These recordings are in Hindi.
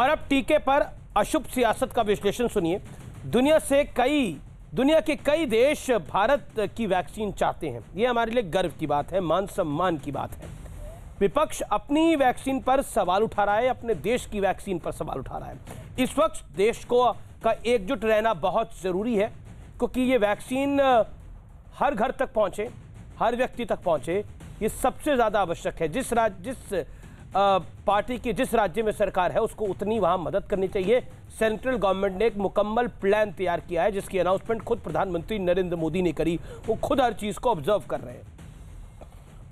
और अब टीके पर अशुभ सियासत का विश्लेषण सुनिए दुनिया से कई दुनिया के कई देश भारत की वैक्सीन चाहते हैं ये हमारे लिए गर्व की बात है मान सम्मान की बात है विपक्ष अपनी वैक्सीन पर सवाल उठा रहा है अपने देश की वैक्सीन पर सवाल उठा रहा है इस वक्त देश को का एकजुट रहना बहुत ज़रूरी है क्योंकि ये वैक्सीन हर घर तक पहुँचे हर व्यक्ति तक पहुँचे ये सबसे ज़्यादा आवश्यक है जिस राज्य जिस पार्टी की जिस राज्य में सरकार है उसको उतनी वहां मदद करनी चाहिए सेंट्रल गवर्नमेंट ने एक मुकम्मल प्लान तैयार किया है जिसकी अनाउंसमेंट खुद प्रधानमंत्री नरेंद्र मोदी ने करी वो खुद हर चीज़ को ऑब्जर्व कर रहे हैं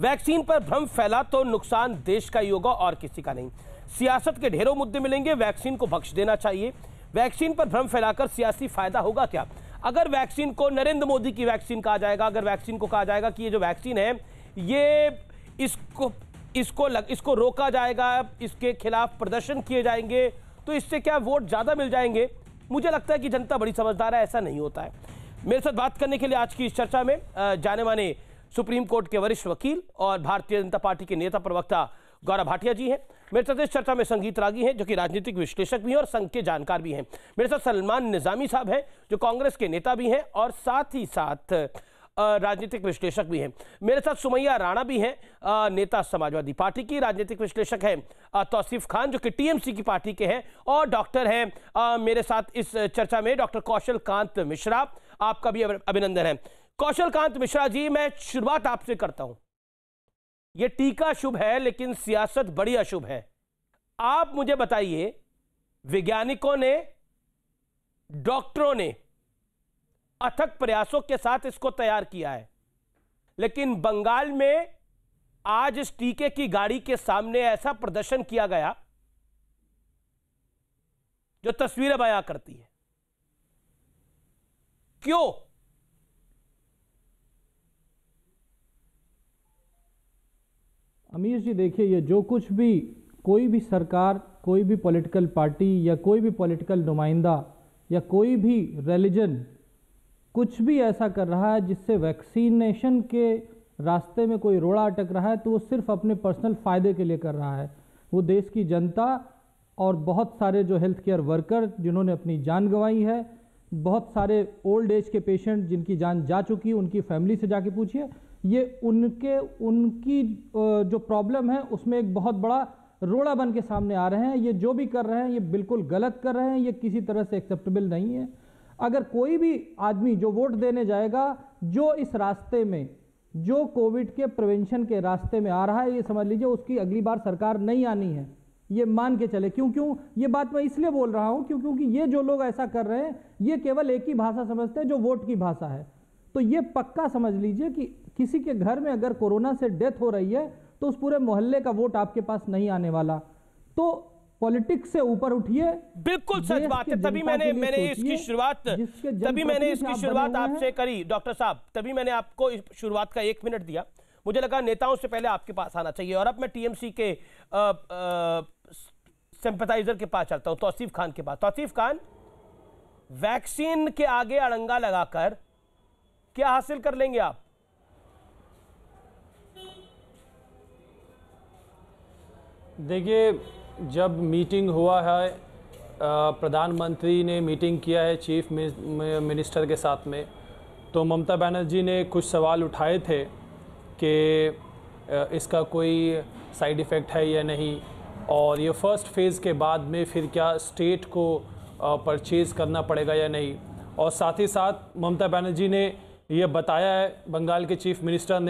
वैक्सीन पर भ्रम फैला तो नुकसान देश का ही होगा और किसी का नहीं सियासत के ढेरों मुद्दे मिलेंगे वैक्सीन को बख्श देना चाहिए वैक्सीन पर भ्रम फैलाकर सियासी फायदा होगा क्या अगर वैक्सीन को नरेंद्र मोदी की वैक्सीन कहा जाएगा अगर वैक्सीन को कहा जाएगा कि ये जो वैक्सीन है ये इसको इसको लग, इसको रोका जाएगा इसके खिलाफ प्रदर्शन किए जाएंगे तो इससे क्या वोट ज़्यादा मिल जाएंगे मुझे लगता है कि जनता बड़ी समझदार है ऐसा नहीं होता है मेरे साथ बात करने के लिए आज की इस चर्चा में जाने माने सुप्रीम कोर्ट के वरिष्ठ वकील और भारतीय जनता पार्टी के नेता प्रवक्ता गौरव भाटिया जी हैं मेरे साथ इस चर्चा में संगीत रागी हैं जो कि राजनीतिक विश्लेषक भी हैं और संघ के जानकार भी हैं मेरे साथ सलमान निजामी साहब हैं जो कांग्रेस के नेता भी हैं और साथ ही साथ राजनीतिक विश्लेषक भी हैं मेरे साथ सुमैया राणा भी हैं नेता समाजवादी पार्टी की राजनीतिक विश्लेषक हैं तौसीफ खान जो कि टीएमसी की पार्टी के हैं और डॉक्टर हैं मेरे साथ इस चर्चा में डॉक्टर कौशल कांत मिश्रा आपका भी अभिनंदन है कौशल कांत मिश्रा जी मैं शुरुआत आपसे करता हूं ये टीका शुभ है लेकिन सियासत बड़ी अशुभ है आप मुझे बताइए वैज्ञानिकों ने डॉक्टरों ने अथक प्रयासों के साथ इसको तैयार किया है लेकिन बंगाल में आज इस टीके की गाड़ी के सामने ऐसा प्रदर्शन किया गया जो तस्वीरें बयां करती है क्यों अमीर जी देखिए ये जो कुछ भी कोई भी सरकार कोई भी पॉलिटिकल पार्टी या कोई भी पॉलिटिकल नुमाइंदा या कोई भी रिलीजन कुछ भी ऐसा कर रहा है जिससे वैक्सीनेशन के रास्ते में कोई रोड़ा अटक रहा है तो वो सिर्फ अपने पर्सनल फ़ायदे के लिए कर रहा है वो देश की जनता और बहुत सारे जो हेल्थ केयर वर्कर जिन्होंने अपनी जान गंवाई है बहुत सारे ओल्ड एज के पेशेंट जिनकी जान जा चुकी है उनकी फैमिली से जाके पूछिए ये उनके उनकी जो प्रॉब्लम है उसमें एक बहुत बड़ा रोड़ा बन के सामने आ रहे हैं ये जो भी कर रहे हैं ये बिल्कुल गलत कर रहे हैं ये किसी तरह से एक्सेप्टेबल नहीं है अगर कोई भी आदमी जो वोट देने जाएगा जो इस रास्ते में जो कोविड के प्रिवेंशन के रास्ते में आ रहा है ये समझ लीजिए उसकी अगली बार सरकार नहीं आनी है ये मान के चले क्यों क्यों ये बात मैं इसलिए बोल रहा हूँ क्यों क्योंकि ये जो लोग ऐसा कर रहे हैं ये केवल एक ही भाषा समझते हैं जो वोट की भाषा है तो ये पक्का समझ लीजिए कि किसी के घर में अगर कोरोना से डेथ हो रही है तो उस पूरे मोहल्ले का वोट आपके पास नहीं आने वाला तो पॉलिटिक्स से ऊपर उठिए बिल्कुल सच बात है तभी मैंने मैंने इसकी शुरुआत तभी मैंने इसकी शुरुआत आपसे करी डॉक्टर साहब तभी मैंने आपको शुरुआत का एक मिनट दिया मुझे लगा नेताओं से पहले आपके पास आना चाहिए और अब मैं टीएमसी के सिंपथाइजर के पास चलता हूं तोसीफ खान के पास तोसीफ खान वैक्सीन के आगे अड़ंगा लगाकर क्या हासिल कर लेंगे आप देखिए जब मीटिंग हुआ है प्रधानमंत्री ने मीटिंग किया है चीफ मिनिस्टर के साथ में तो ममता बनर्जी ने कुछ सवाल उठाए थे कि इसका कोई साइड इफ़ेक्ट है या नहीं और ये फर्स्ट फेज़ के बाद में फिर क्या स्टेट को परचेज़ करना पड़ेगा या नहीं और साथ ही साथ ममता बनर्जी ने ये बताया है बंगाल के चीफ मिनिस्टर ने